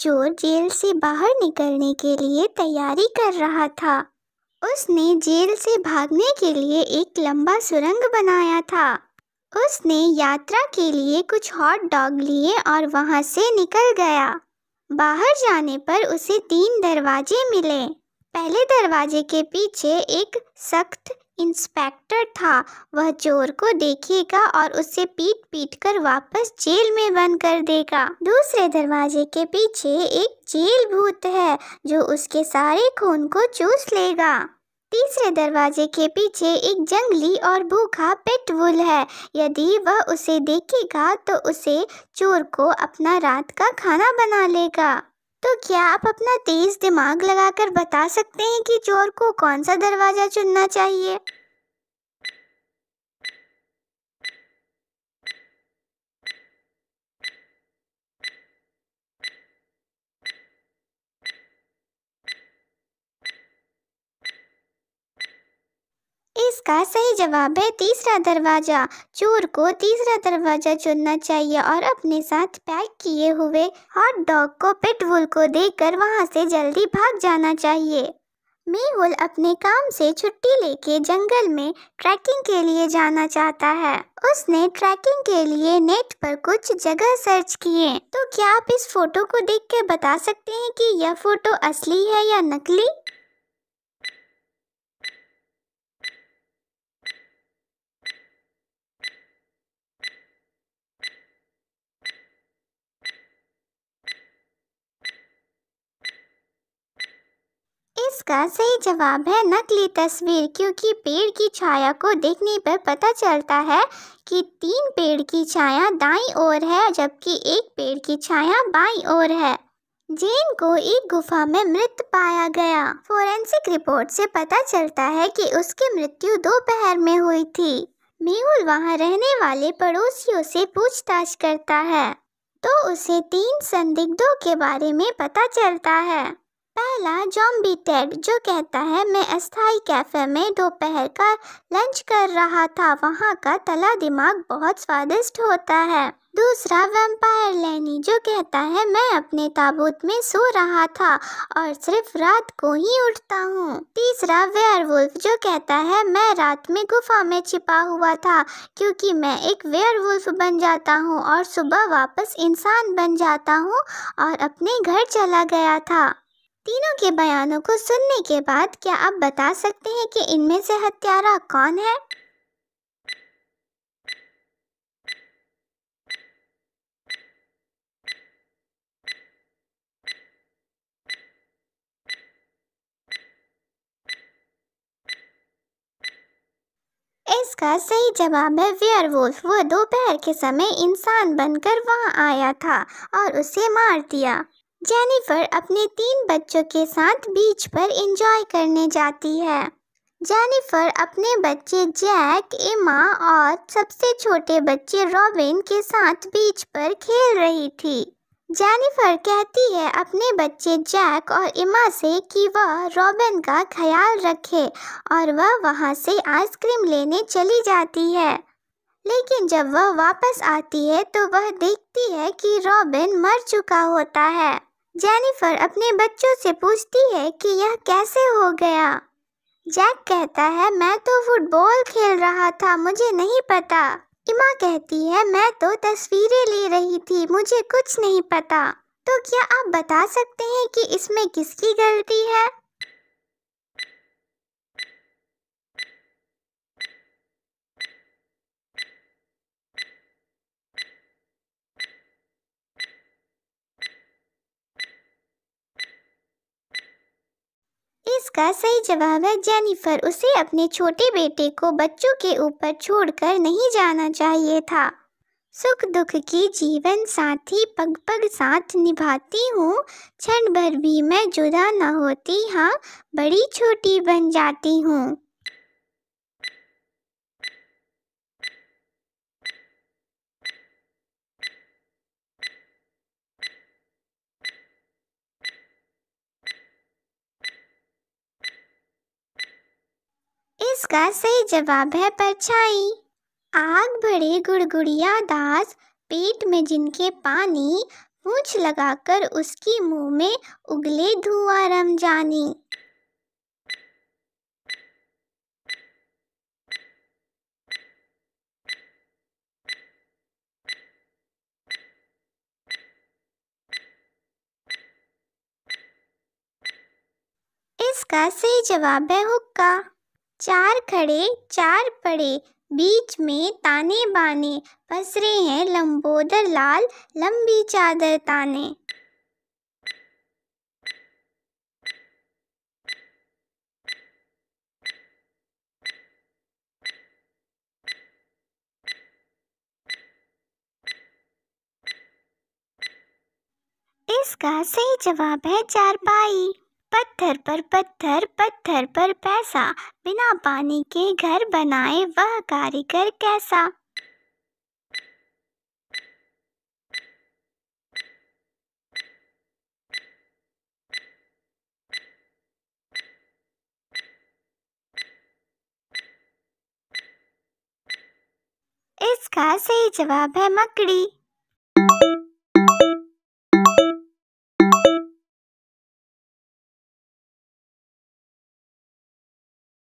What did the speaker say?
चोर जेल से बाहर निकलने के लिए तैयारी कर रहा था उसने जेल से भागने के लिए एक लंबा सुरंग बनाया था उसने यात्रा के लिए कुछ हॉट डॉग लिए और वहां से निकल गया बाहर जाने पर उसे तीन दरवाजे मिले पहले दरवाजे के पीछे एक सख्त इंस्पेक्टर था वह चोर को देखेगा और उसे पीट पीट कर वापस जेल में बंद कर देगा दूसरे दरवाजे के पीछे एक जेल भूत है जो उसके सारे खून को चूस लेगा तीसरे दरवाजे के पीछे एक जंगली और भूखा पेटवुल है यदि वह उसे देखेगा तो उसे चोर को अपना रात का खाना बना लेगा तो क्या आप अपना तेज दिमाग लगाकर बता सकते हैं कि चोर को कौन सा दरवाज़ा चुनना चाहिए इसका सही जवाब है तीसरा दरवाज़ा चोर को तीसरा दरवाज़ा चुनना चाहिए और अपने साथ पैक किए हुए हॉट डॉग को पिटवुल को देकर वहाँ से जल्दी भाग जाना चाहिए मीवुल अपने काम से छुट्टी लेके जंगल में ट्रैकिंग के लिए जाना चाहता है उसने ट्रैकिंग के लिए नेट पर कुछ जगह सर्च किए तो क्या आप इस फोटो को देख के बता सकते हैं कि यह फोटो असली है या नकली इसका सही जवाब है नकली तस्वीर क्योंकि पेड़ की छाया को देखने पर पता चलता है कि तीन पेड़ की छाया दाई ओर है जबकि एक पेड़ की छाया बाई ओर है जेन को एक गुफा में मृत पाया गया फोरेंसिक रिपोर्ट से पता चलता है कि उसकी मृत्यु दोपहर में हुई थी मेहुल वहां रहने वाले पड़ोसियों से पूछताछ करता है तो उसे तीन संदिग्धों के बारे में पता चलता है पहला जॉम्बी टेड जो कहता है मैं अस्थाई कैफ़े में दोपहर का लंच कर रहा था वहाँ का तला दिमाग बहुत स्वादिष्ट होता है दूसरा वेम्पायर लेनी जो कहता है मैं अपने ताबूत में सो रहा था और सिर्फ रात को ही उठता हूँ तीसरा वुल्फ जो कहता है मैं रात में गुफा में छिपा हुआ था क्योंकि मैं एक वुल्फ बन जाता हूँ और सुबह वापस इंसान बन जाता हूँ और अपने घर चला गया था तीनों के बयानों को सुनने के बाद क्या आप बता सकते हैं कि इनमें से हत्यारा कौन है इसका सही जवाब है वुल्फ वह दोपहर के समय इंसान बनकर वहां आया था और उसे मार दिया जेनिफर अपने तीन बच्चों के साथ बीच पर एंजॉय करने जाती है जेनिफर अपने बच्चे जैक इमा और सबसे छोटे बच्चे रॉबिन के साथ बीच पर खेल रही थी जेनिफर कहती है अपने बच्चे जैक और इमा से कि वह रॉबिन का ख्याल रखे और वह वहां से आइसक्रीम लेने चली जाती है लेकिन जब वह वापस आती है तो वह देखती है कि रॉबिन मर चुका होता है जेनिफर अपने बच्चों से पूछती है कि यह कैसे हो गया जैक कहता है मैं तो फुटबॉल खेल रहा था मुझे नहीं पता इमा कहती है मैं तो तस्वीरें ले रही थी मुझे कुछ नहीं पता तो क्या आप बता सकते हैं कि इसमें किसकी गलती है इसका सही जवाब है जेनिफर उसे अपने छोटे बेटे को बच्चों के ऊपर छोड़कर नहीं जाना चाहिए था सुख दुख की जीवन साथी पग पग साथ निभाती हूँ क्षण भर भी मैं जुदा न होती हाँ बड़ी छोटी बन जाती हूँ इसका सही जवाब है परछाई आग भरे गुड़गुड़िया दास पेट में जिनके पानी पूछ लगाकर उसकी मुंह में उगले धुआं रम इसका सही जवाब है हुक्का चार खड़े चार पड़े बीच में ताने बाने पसरे हैं लंबोदर लाल लंबी चादर ताने इसका सही जवाब है चारपाई पत्थर पर पत्थर पत्थर पर पैसा बिना पानी के घर बनाए वह कारीगर कैसा इसका सही जवाब है मकड़ी